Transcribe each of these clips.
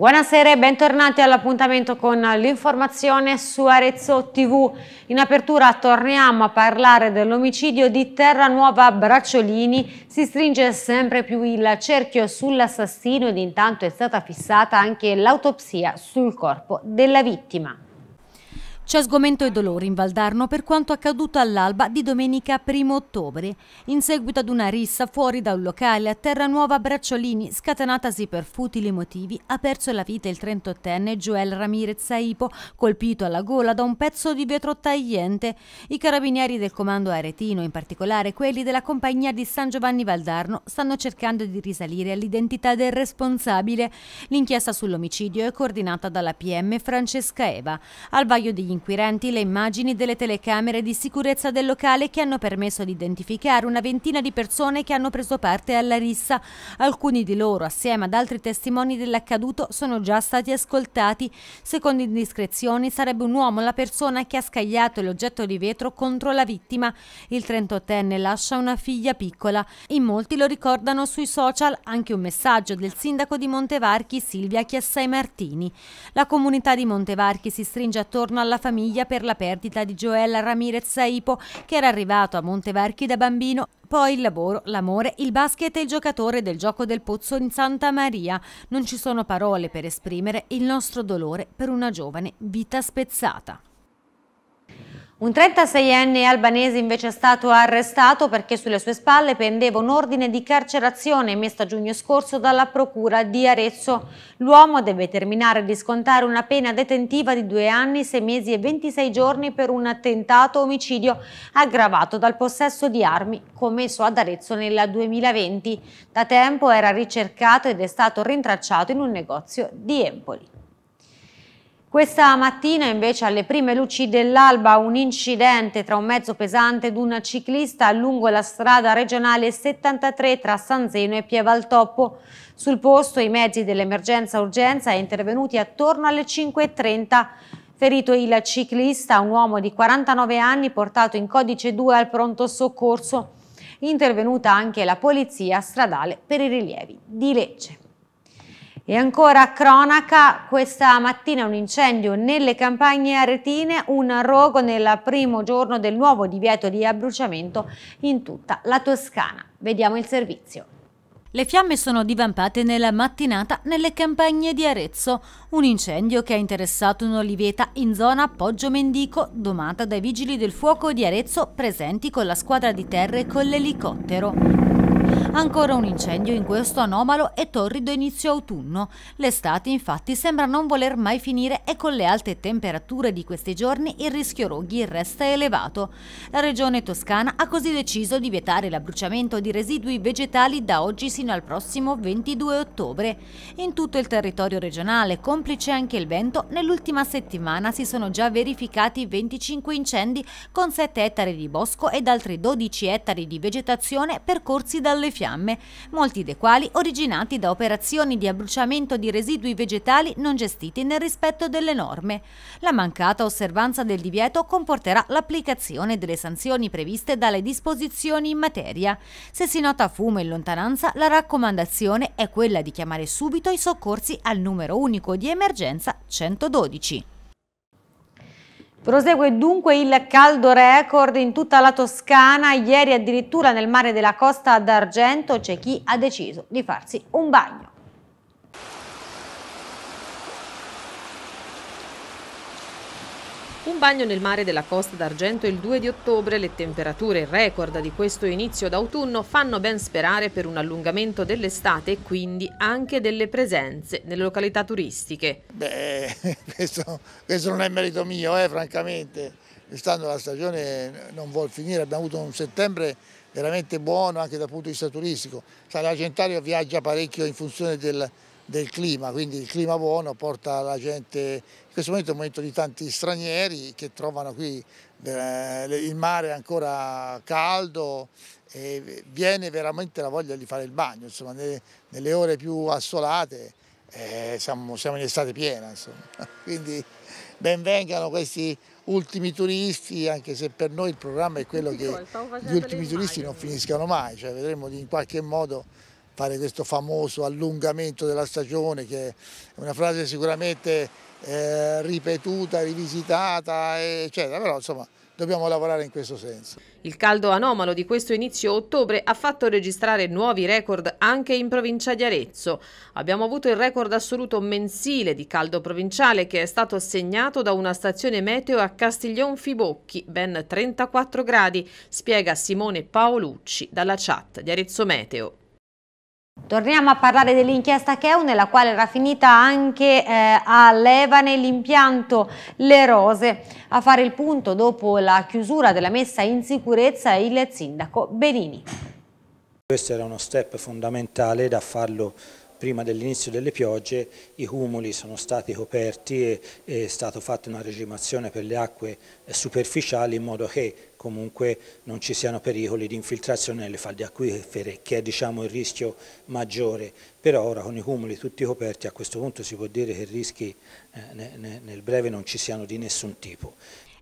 Buonasera e bentornati all'appuntamento con l'informazione su Arezzo TV. In apertura torniamo a parlare dell'omicidio di Terranuova Bracciolini. Si stringe sempre più il cerchio sull'assassino ed intanto è stata fissata anche l'autopsia sul corpo della vittima. C'è sgomento e dolore in Valdarno per quanto accaduto all'alba di domenica 1 ottobre, in seguito ad una rissa fuori da un locale a Terra Nuova Bracciolini, scatenatasi per futili motivi, ha perso la vita il 38enne Joel Ramirez Saipo, colpito alla gola da un pezzo di vetro tagliente. I carabinieri del comando aretino, in particolare quelli della compagnia di San Giovanni Valdarno, stanno cercando di risalire all'identità del responsabile. L'inchiesta sull'omicidio è coordinata dalla PM Francesca Eva. Al vaglio degli inquirenti le immagini delle telecamere di sicurezza del locale che hanno permesso di identificare una ventina di persone che hanno preso parte alla rissa. Alcuni di loro, assieme ad altri testimoni dell'accaduto, sono già stati ascoltati. Secondo indiscrezioni, sarebbe un uomo la persona che ha scagliato l'oggetto di vetro contro la vittima. Il 38enne lascia una figlia piccola. In molti lo ricordano sui social anche un messaggio del sindaco di Montevarchi, Silvia Chiassai Martini. La comunità di Montevarchi si stringe attorno alla famiglia famiglia per la perdita di Joella Ramirez Saipo, che era arrivato a Montevarchi da bambino poi il lavoro, l'amore, il basket e il giocatore del gioco del pozzo in Santa Maria. Non ci sono parole per esprimere il nostro dolore per una giovane vita spezzata. Un 36enne albanese invece è stato arrestato perché sulle sue spalle pendeva un ordine di carcerazione emesso a giugno scorso dalla procura di Arezzo. L'uomo deve terminare di scontare una pena detentiva di due anni, sei mesi e 26 giorni per un attentato omicidio aggravato dal possesso di armi commesso ad Arezzo nel 2020. Da tempo era ricercato ed è stato rintracciato in un negozio di Empoli. Questa mattina invece alle prime luci dell'alba un incidente tra un mezzo pesante ed un ciclista lungo la strada regionale 73 tra San Zeno e Pievaltoppo. Sul posto i mezzi dell'emergenza urgenza è intervenuti attorno alle 5.30. Ferito il ciclista, un uomo di 49 anni portato in codice 2 al pronto soccorso. Intervenuta anche la polizia stradale per i rilievi di legge. E ancora cronaca, questa mattina un incendio nelle campagne aretine, un rogo nel primo giorno del nuovo divieto di abbruciamento in tutta la Toscana. Vediamo il servizio. Le fiamme sono divampate nella mattinata nelle campagne di Arezzo, un incendio che ha interessato un'oliveta in zona Poggio Mendico, domata dai vigili del fuoco di Arezzo presenti con la squadra di terra e con l'elicottero. Ancora un incendio in questo anomalo e torrido inizio autunno. L'estate infatti sembra non voler mai finire e con le alte temperature di questi giorni il rischio roghi resta elevato. La regione toscana ha così deciso di vietare l'abbruciamento di residui vegetali da oggi sino al prossimo 22 ottobre. In tutto il territorio regionale, complice anche il vento, nell'ultima settimana si sono già verificati 25 incendi con 7 ettari di bosco ed altri 12 ettari di vegetazione percorsi dalle fiamme fiamme, molti dei quali originati da operazioni di abbruciamento di residui vegetali non gestiti nel rispetto delle norme. La mancata osservanza del divieto comporterà l'applicazione delle sanzioni previste dalle disposizioni in materia. Se si nota fumo in lontananza, la raccomandazione è quella di chiamare subito i soccorsi al numero unico di emergenza 112. Prosegue dunque il caldo record in tutta la Toscana, ieri addirittura nel mare della Costa d'Argento c'è chi ha deciso di farsi un bagno. Un bagno nel mare della Costa d'Argento il 2 di ottobre, le temperature record di questo inizio d'autunno fanno ben sperare per un allungamento dell'estate e quindi anche delle presenze nelle località turistiche. Beh, questo, questo non è merito mio, eh, francamente. Quest'anno la stagione non vuol finire, abbiamo avuto un settembre veramente buono anche dal punto di vista turistico. Sarà la viaggia parecchio in funzione del, del clima, quindi il clima buono porta la gente, in questo momento è un momento di tanti stranieri che trovano qui eh, il mare ancora caldo e viene veramente la voglia di fare il bagno, insomma nelle, nelle ore più assolate eh, siamo, siamo, in estate piena, insomma. quindi benvengano questi ultimi turisti, anche se per noi il programma è quello che gli ultimi turisti non finiscano mai, cioè vedremo in qualche modo fare questo famoso allungamento della stagione che è una frase sicuramente eh, ripetuta, rivisitata eccetera, però insomma dobbiamo lavorare in questo senso. Il caldo anomalo di questo inizio ottobre ha fatto registrare nuovi record anche in provincia di Arezzo. Abbiamo avuto il record assoluto mensile di caldo provinciale che è stato segnato da una stazione meteo a Castiglion Fibocchi, ben 34 gradi, spiega Simone Paolucci dalla chat di Arezzo Meteo. Torniamo a parlare dell'inchiesta Cheu nella quale era finita anche eh, a Levane l'impianto Le Rose. A fare il punto dopo la chiusura della messa in sicurezza il sindaco Benini. Questo era uno step fondamentale da farlo prima dell'inizio delle piogge i cumuli sono stati coperti e è stata fatta una regimazione per le acque eh, superficiali in modo che comunque non ci siano pericoli di infiltrazione nelle falde acquifere che è diciamo, il rischio maggiore però ora con i cumuli tutti coperti a questo punto si può dire che i rischi eh, nel breve non ci siano di nessun tipo.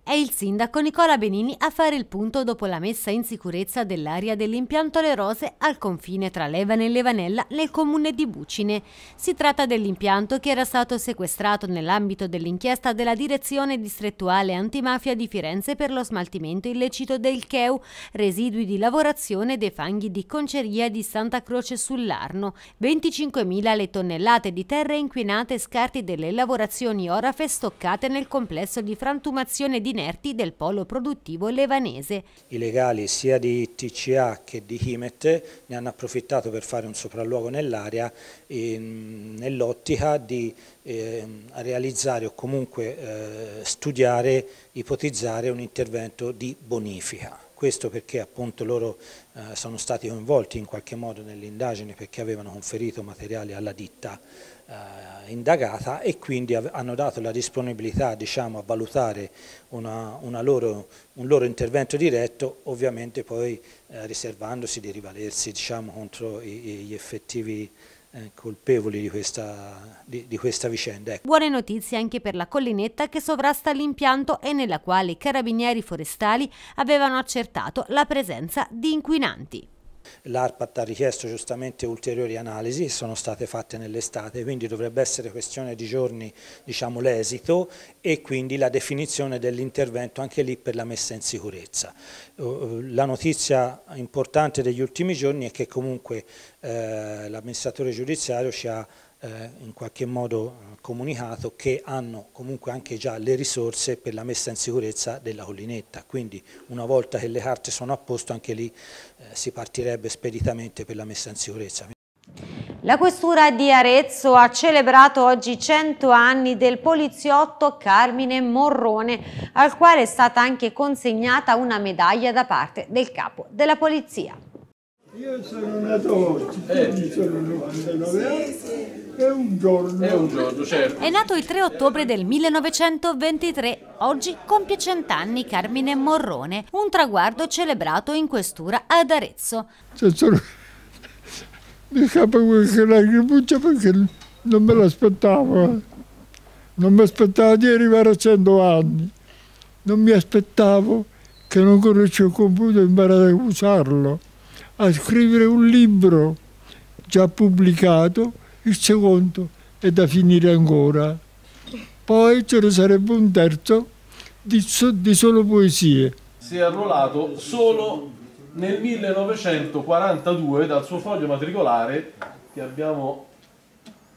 È il sindaco Nicola Benini a fare il punto dopo la messa in sicurezza dell'area dell'impianto Le Rose al confine tra Levane e Levanella nel comune di Bucine. Si tratta dell'impianto che era stato sequestrato nell'ambito dell'inchiesta della direzione distrettuale antimafia di Firenze per lo smaltimento illecito del Cheu, residui di lavorazione dei fanghi di conceria di Santa Croce sull'Arno. 25.000 le tonnellate di terre inquinate e scarti delle lavorazioni orafe stoccate nel complesso di frantumazione di Inerti del polo produttivo levanese. I legali sia di TCA che di Himet ne hanno approfittato per fare un sopralluogo nell'area ehm, nell'ottica di eh, realizzare o comunque eh, studiare, ipotizzare un intervento di bonifica questo perché appunto loro eh, sono stati coinvolti in qualche modo nell'indagine perché avevano conferito materiali alla ditta eh, indagata e quindi hanno dato la disponibilità diciamo, a valutare una, una loro, un loro intervento diretto, ovviamente poi eh, riservandosi di rivalersi diciamo, contro i, gli effettivi eh, colpevoli di questa, di, di questa vicenda. Ecco. Buone notizie anche per la collinetta che sovrasta l'impianto e nella quale i carabinieri forestali avevano accertato la presenza di inquinanti l'ARPAT ha richiesto giustamente ulteriori analisi sono state fatte nell'estate, quindi dovrebbe essere questione di giorni diciamo, l'esito e quindi la definizione dell'intervento anche lì per la messa in sicurezza. Eh, la notizia importante degli ultimi giorni è che comunque eh, l'amministratore giudiziario ci ha eh, in qualche modo eh, comunicato che hanno comunque anche già le risorse per la messa in sicurezza della collinetta, quindi una volta che le carte sono a posto anche lì eh, si partirebbe speditamente per la messa in sicurezza. La questura di Arezzo ha celebrato oggi 100 anni del poliziotto Carmine Morrone, al quale è stata anche consegnata una medaglia da parte del capo della polizia. Io sono nato oggi, eh. sono 99 anni. Sì, sì. È un giorno. È un giorno, certo. È nato il 3 ottobre del 1923. Oggi compie cent'anni Carmine Morrone, un traguardo celebrato in questura ad Arezzo. Cioè, sono... Mi capo qualche lacrimuccia perché non me l'aspettavo. Eh. Non mi aspettavo di arrivare a cento anni. Non mi aspettavo che non conoscevo il computer e imparare a usarlo a scrivere un libro già pubblicato, il secondo è da finire ancora. Poi ce ne sarebbe un terzo di, so, di solo poesie. Si è arruolato solo nel 1942 dal suo foglio matricolare che abbiamo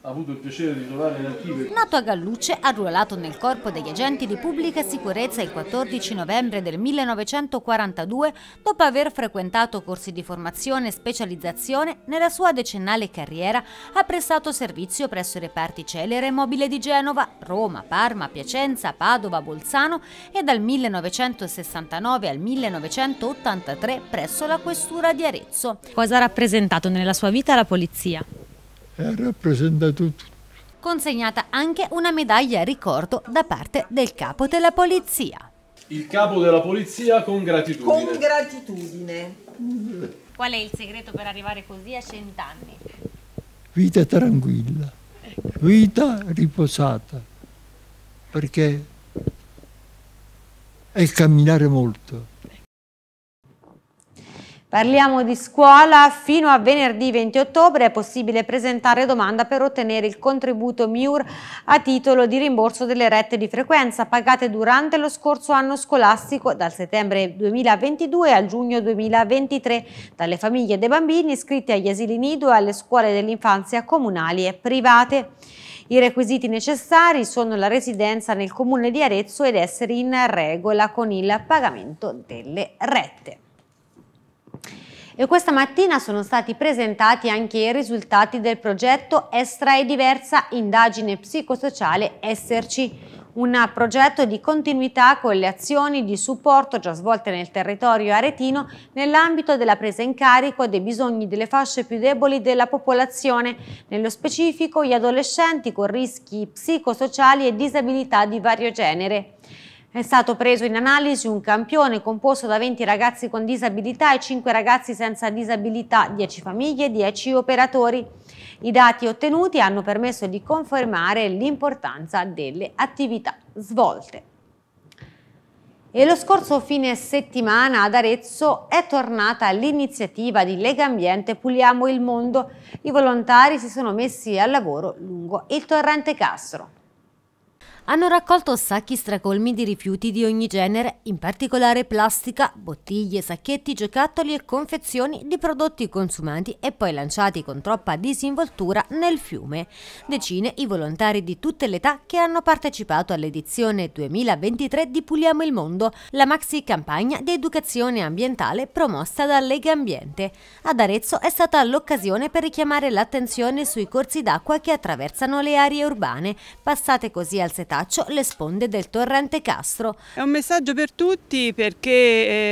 ha avuto il piacere di trovare in archivio. Nato a Galluce, arruolato nel corpo degli agenti di pubblica sicurezza il 14 novembre del 1942, dopo aver frequentato corsi di formazione e specializzazione, nella sua decennale carriera ha prestato servizio presso i reparti celere e mobile di Genova, Roma, Parma, Piacenza, Padova, Bolzano e dal 1969 al 1983 presso la questura di Arezzo. Cosa ha rappresentato nella sua vita la polizia? ha rappresentato tutto. Consegnata anche una medaglia a ricordo da parte del capo della polizia. Il capo della polizia con gratitudine. Con gratitudine. Qual è il segreto per arrivare così a cent'anni? Vita tranquilla, vita riposata, perché è camminare molto. Parliamo di scuola, fino a venerdì 20 ottobre è possibile presentare domanda per ottenere il contributo MIUR a titolo di rimborso delle rette di frequenza pagate durante lo scorso anno scolastico dal settembre 2022 al giugno 2023 dalle famiglie dei bambini iscritti agli asili nido e alle scuole dell'infanzia comunali e private. I requisiti necessari sono la residenza nel comune di Arezzo ed essere in regola con il pagamento delle rette e questa mattina sono stati presentati anche i risultati del progetto Estra e Diversa Indagine Psicosociale Esserci, un progetto di continuità con le azioni di supporto già svolte nel territorio aretino nell'ambito della presa in carico dei bisogni delle fasce più deboli della popolazione, nello specifico gli adolescenti con rischi psicosociali e disabilità di vario genere. È stato preso in analisi un campione composto da 20 ragazzi con disabilità e 5 ragazzi senza disabilità, 10 famiglie e 10 operatori. I dati ottenuti hanno permesso di confermare l'importanza delle attività svolte. E lo scorso fine settimana ad Arezzo è tornata l'iniziativa di Lega Ambiente Puliamo il Mondo. I volontari si sono messi al lavoro lungo il torrente Castro hanno raccolto sacchi stracolmi di rifiuti di ogni genere, in particolare plastica, bottiglie, sacchetti, giocattoli e confezioni di prodotti consumati e poi lanciati con troppa disinvoltura nel fiume. Decine i volontari di tutte le età che hanno partecipato all'edizione 2023 di Puliamo il Mondo, la maxi campagna di educazione ambientale promossa da Lega Ambiente. Ad Arezzo è stata l'occasione per richiamare l'attenzione sui corsi d'acqua che attraversano le aree urbane, passate così al 70 Brattaccio, le sponde del torrente Castro. È un messaggio per tutti perché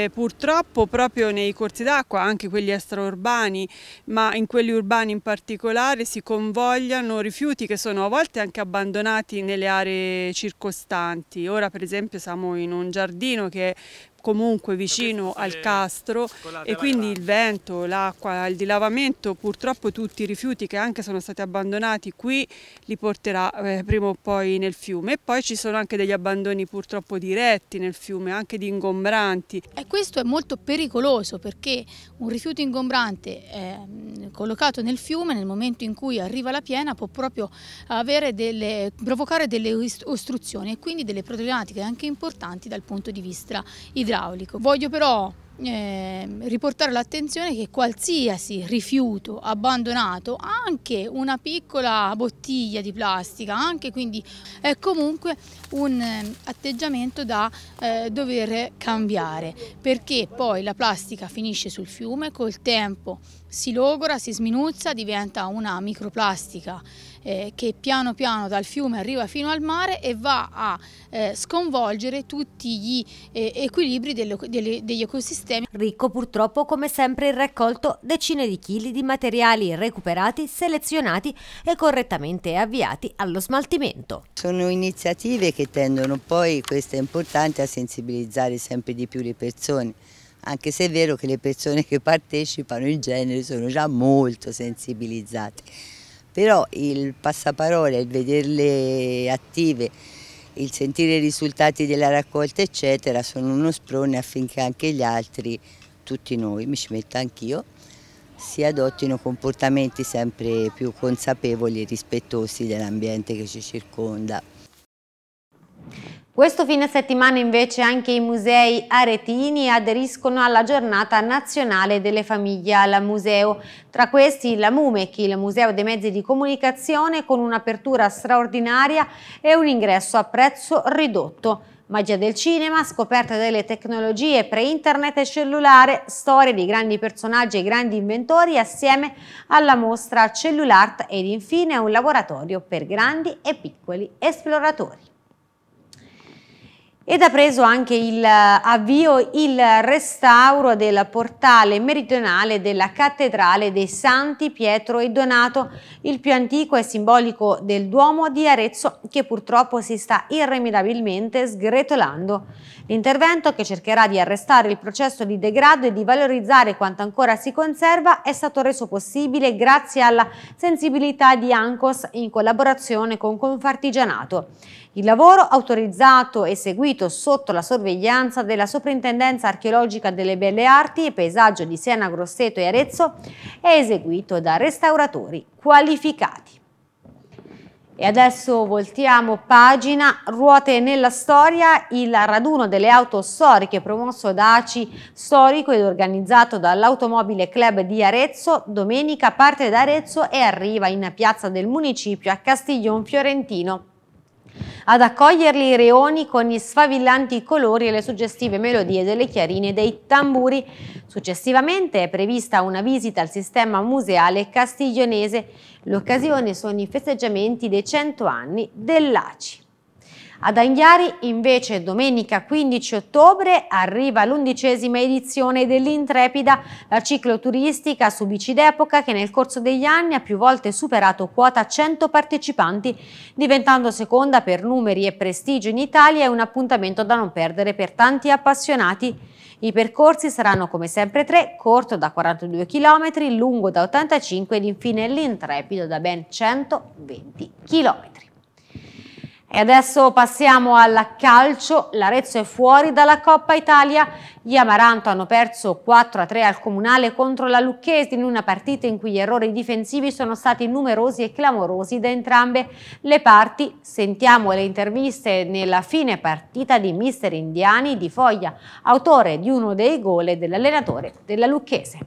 eh, purtroppo proprio nei corsi d'acqua, anche quelli extraurbani, ma in quelli urbani in particolare, si convogliano rifiuti che sono a volte anche abbandonati nelle aree circostanti. Ora per esempio siamo in un giardino che è comunque vicino al castro e quindi il vento, l'acqua, il dilavamento, purtroppo tutti i rifiuti che anche sono stati abbandonati qui li porterà eh, prima o poi nel fiume e poi ci sono anche degli abbandoni purtroppo diretti nel fiume, anche di ingombranti. E questo è molto pericoloso perché un rifiuto ingombrante ehm, collocato nel fiume nel momento in cui arriva la piena può proprio delle, provocare delle ostruzioni e quindi delle problematiche anche importanti dal punto di vista idrico idraulico. Voglio però eh, riportare l'attenzione che qualsiasi rifiuto abbandonato, anche una piccola bottiglia di plastica, anche quindi è comunque un ehm, atteggiamento da eh, dover cambiare perché poi la plastica finisce sul fiume, col tempo si logora, si sminuzza, diventa una microplastica eh, che piano piano dal fiume arriva fino al mare e va a eh, sconvolgere tutti gli eh, equilibri delle, delle, degli ecosistemi. Ricco purtroppo come sempre il raccolto decine di chili di materiali recuperati, selezionati e correttamente avviati allo smaltimento. Sono iniziative che tendono poi, questo è importante, a sensibilizzare sempre di più le persone anche se è vero che le persone che partecipano in genere sono già molto sensibilizzate però il passaparola, il vederle attive, il sentire i risultati della raccolta eccetera sono uno sprone affinché anche gli altri, tutti noi, mi ci metto anch'io, si adottino comportamenti sempre più consapevoli e rispettosi dell'ambiente che ci circonda. Questo fine settimana invece anche i musei aretini aderiscono alla giornata nazionale delle famiglie al museo. Tra questi la MUMEC, il museo dei mezzi di comunicazione con un'apertura straordinaria e un ingresso a prezzo ridotto. Magia del cinema, scoperta delle tecnologie pre-internet e cellulare, storie di grandi personaggi e grandi inventori assieme alla mostra Cellulart ed infine un laboratorio per grandi e piccoli esploratori ed ha preso anche il eh, avvio il restauro del portale meridionale della Cattedrale dei Santi Pietro e Donato, il più antico e simbolico del Duomo di Arezzo che purtroppo si sta irremediabilmente sgretolando. L'intervento che cercherà di arrestare il processo di degrado e di valorizzare quanto ancora si conserva è stato reso possibile grazie alla sensibilità di Ancos in collaborazione con Confartigianato. Il lavoro autorizzato e seguito sito sotto la sorveglianza della Soprintendenza archeologica delle Belle Arti e Paesaggio di Siena, Grosseto e Arezzo è eseguito da restauratori qualificati. E adesso voltiamo pagina, ruote nella storia, il raduno delle auto storiche promosso da ACI Storico ed organizzato dall'Automobile Club di Arezzo, domenica parte da Arezzo e arriva in piazza del municipio a Castiglion Fiorentino ad accoglierli i reoni con gli sfavillanti colori e le suggestive melodie delle chiarine dei tamburi. Successivamente è prevista una visita al sistema museale castiglionese. L'occasione sono i festeggiamenti dei 100 anni dell'ACI. Ad Anghiari invece domenica 15 ottobre arriva l'undicesima edizione dell'Intrepida, la cicloturistica su bici d'epoca che nel corso degli anni ha più volte superato quota 100 partecipanti, diventando seconda per numeri e prestigio in Italia e un appuntamento da non perdere per tanti appassionati. I percorsi saranno come sempre tre, corto da 42 km, lungo da 85 ed infine l'Intrepido da ben 120 km. E adesso passiamo al calcio, l'Arezzo è fuori dalla Coppa Italia, gli Amaranto hanno perso 4-3 al Comunale contro la Lucchese in una partita in cui gli errori difensivi sono stati numerosi e clamorosi da entrambe le parti. Sentiamo le interviste nella fine partita di mister Indiani di Foglia, autore di uno dei gol dell'allenatore della Lucchese.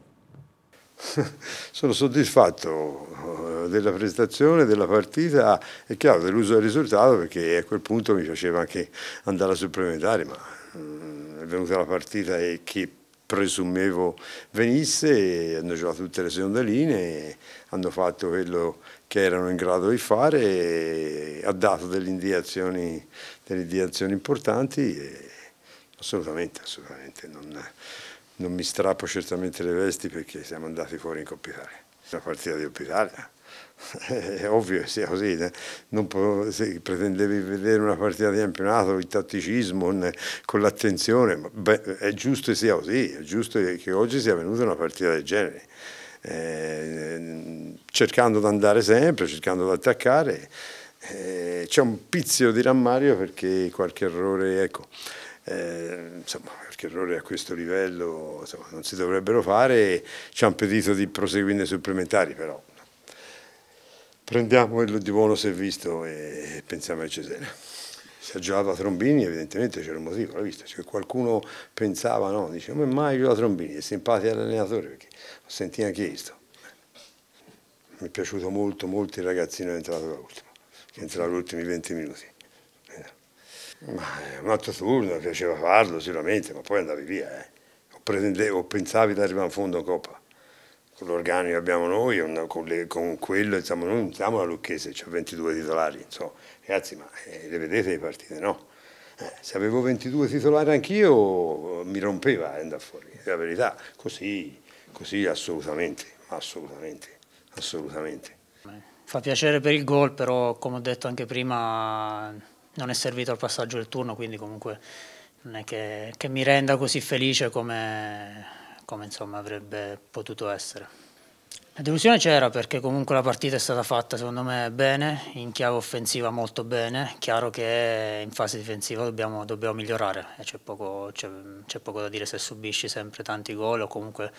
Sono soddisfatto, eh, della prestazione, della partita, e chiaro, deluso del risultato perché a quel punto mi piaceva anche andare a supplementare, ma mm, è venuta la partita e che presumevo venisse, hanno giocato tutte le seconde linee, hanno fatto quello che erano in grado di fare, ha dato delle indicazioni, delle indicazioni importanti, e assolutamente, assolutamente, non, non mi strappo certamente le vesti perché siamo andati fuori in Coppa Italia. La partita di Opitalia, è ovvio che sia così, eh. non può, se pretendevi vedere una partita di campionato, il tatticismo, con l'attenzione, è giusto che sia così, è giusto che oggi sia venuta una partita del genere. Eh, cercando di andare sempre, cercando di attaccare, eh, c'è un pizzico di rammario perché qualche errore, ecco, eh, insomma, perché errori a questo livello insomma, non si dovrebbero fare, ci hanno impedito di proseguire nei supplementari però. Prendiamo quello di buono se visto e pensiamo a Cesena. si è giocato a Trombini evidentemente c'era un motivo, l'hai visto? Cioè, qualcuno pensava, no, dice come mai giocato a Trombini? È simpatico all'allenatore perché ho sentito anche questo. Mi è piaciuto molto, molto il ragazzino che è entrato all'ultimo, che è entrato agli ultimi 20 minuti. Ma è un altro turno, piaceva farlo sicuramente, ma poi andavi via. Eh. O, o, pensavi di arrivare in fondo in Coppa. Con l'organico che abbiamo noi, con, le, con quello, insomma, noi non siamo la Lucchese, c'ho 22 titolari, insomma. Ragazzi, ma eh, le vedete le partite, no? Eh, se avevo 22 titolari anch'io mi rompeva eh, andare fuori, è la verità. Così, così assolutamente, assolutamente, assolutamente. Fa piacere per il gol, però come ho detto anche prima non è servito al passaggio del turno, quindi comunque non è che, che mi renda così felice come, come insomma, avrebbe potuto essere. La delusione c'era perché comunque la partita è stata fatta secondo me bene, in chiave offensiva molto bene, chiaro che in fase difensiva dobbiamo, dobbiamo migliorare, c'è poco, poco, da dire se subisci sempre tanti gol o comunque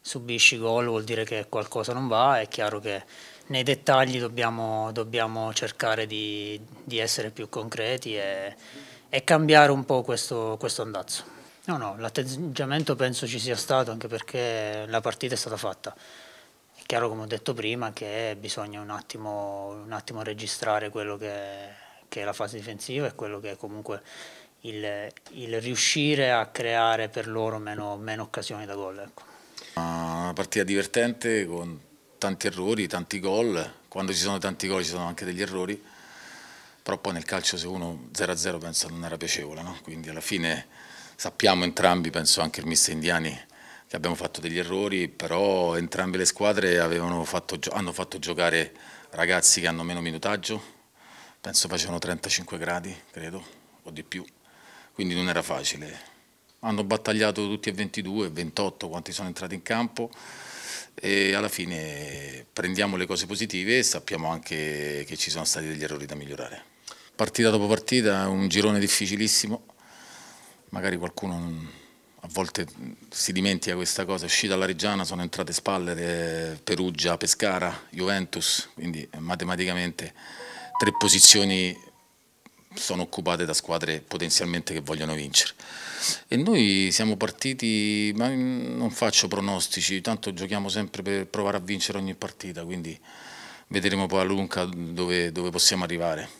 subisci gol vuol dire che qualcosa non va, è chiaro che nei dettagli dobbiamo, dobbiamo cercare di, di, essere più concreti e, e cambiare un po' questo, questo andazzo. No, no, l'atteggiamento penso ci sia stato anche perché la partita è stata fatta. È chiaro, come ho detto prima, che bisogna un attimo, un attimo registrare quello che che è la fase difensiva e quello che è comunque il, il riuscire a creare per loro meno, meno occasioni da gol. Ecco. Una partita divertente con tanti errori, tanti gol, quando ci sono tanti gol ci sono anche degli errori, però poi nel calcio se uno 0-0 penso non era piacevole, no? quindi alla fine sappiamo entrambi, penso anche il mister Indiani, che abbiamo fatto degli errori, però entrambe le squadre fatto, hanno fatto giocare ragazzi che hanno meno minutaggio, penso facevano 35 gradi, credo, o di più, quindi non era facile. Hanno battagliato tutti e 22, 28 quanti sono entrati in campo, e alla fine prendiamo le cose positive e sappiamo anche che ci sono stati degli errori da migliorare. Partita dopo partita, un girone difficilissimo, magari qualcuno mm, a volte mm, si dimentica questa cosa, uscita la Reggiana sono entrate spalle Perugia, Pescara, Juventus, quindi matematicamente tre posizioni sono occupate da squadre potenzialmente che vogliono vincere. E noi siamo partiti, ma non faccio pronostici, tanto giochiamo sempre per provare a vincere ogni partita, quindi vedremo poi a Lunca dove, dove possiamo arrivare.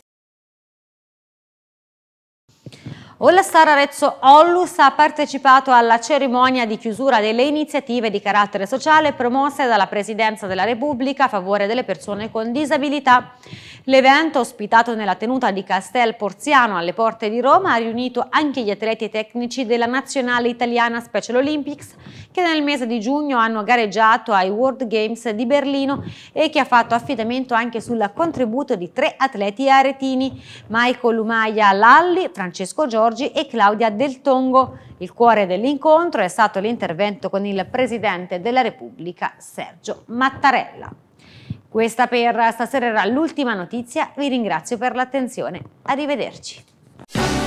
Olla Star Arezzo Ollus ha partecipato alla cerimonia di chiusura delle iniziative di carattere sociale promosse dalla Presidenza della Repubblica a favore delle persone con disabilità. L'evento, ospitato nella tenuta di Castel Porziano alle porte di Roma, ha riunito anche gli atleti tecnici della nazionale italiana Special Olympics che nel mese di giugno hanno gareggiato ai World Games di Berlino e che ha fatto affidamento anche sul contributo di tre atleti aretini, Michael Umaia Lalli, Francesco Giorgio Giorgi e Claudia Del Tongo. Il cuore dell'incontro è stato l'intervento con il Presidente della Repubblica Sergio Mattarella. Questa per stasera era l'ultima notizia, vi ringrazio per l'attenzione, arrivederci.